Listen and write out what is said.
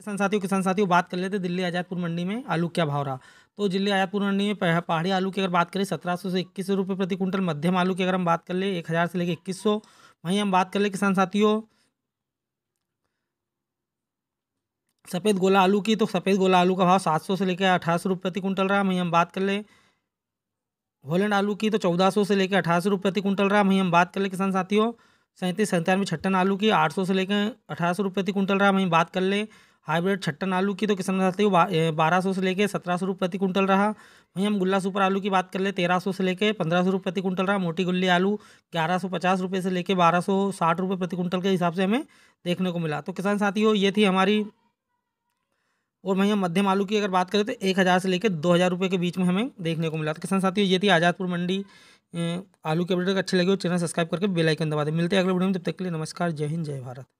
किसान साथियों किसान साथियों बात कर लेते दिल्ली आज़ादपुर मंडी में आलू क्या भाव रहा तो दिल्ली आज़ादपुर मंडी में पहाड़ी आलू की अगर बात करें सत्रह सौ से इक्कीस रुपये प्रति क्विंटल मध्यम आलू की अगर हम बात कर ले एक हज़ार से लेकर इक्कीस सौ वहीं हम बात कर ले किसान साथियों सफ़ेद गोला आलू की तो सफ़ेद गोला आलू का भाव सात सौ से लेकर अठारह सौ रुपये प्रति क्विंटल रहा वहीं हम बात कर ले होलैंड आलू की तो चौदह सौ से लेकर अठारह सौ रुपये प्रति क्विंटल रहा वहीं हम बात कर ले किसान साथियों सैंतीस सत्तानवे छट्टन आलू की आठ सौ से लेकर अठारह सौ रुपये प्रति क्विंटल रहा वहीं बात कर ले हाइब्रिड छट्टन आलू की तो किसान बताते हो बारह सौ से लेकर सत्रह सौ रुपये प्रति कुंटल रहा वहीं हम गुल्ला सुपर आलू की बात कर ले तेरह सौ से लेकर पंद्रह सौ रुपये प्रति कुंटल रहा मोटी गुल्ली आलू ग्यारह सौ पचास रुपये से लेकर बारह सौ साठ रुपये प्रति कुंटल के हिसाब से हमें देखने को मिला तो किसान साथियों ये थी हमारी और वहीं हम मध्यम आलू की अगर बात करें तो एक हज़ार से लेकर दो हज़ार रुपये के बीच में हमें देखने को मिला तो किसान साथियों ये थी आज़ादपुर मंडी आलू के अपडेट अच्छे लगे हो चैनल सब्सक्राइब करके बेल आइकन दबा दें मिलते हैं अगले वीडियो में तब तक के लिए नमस्कार जय हिंद जय भारत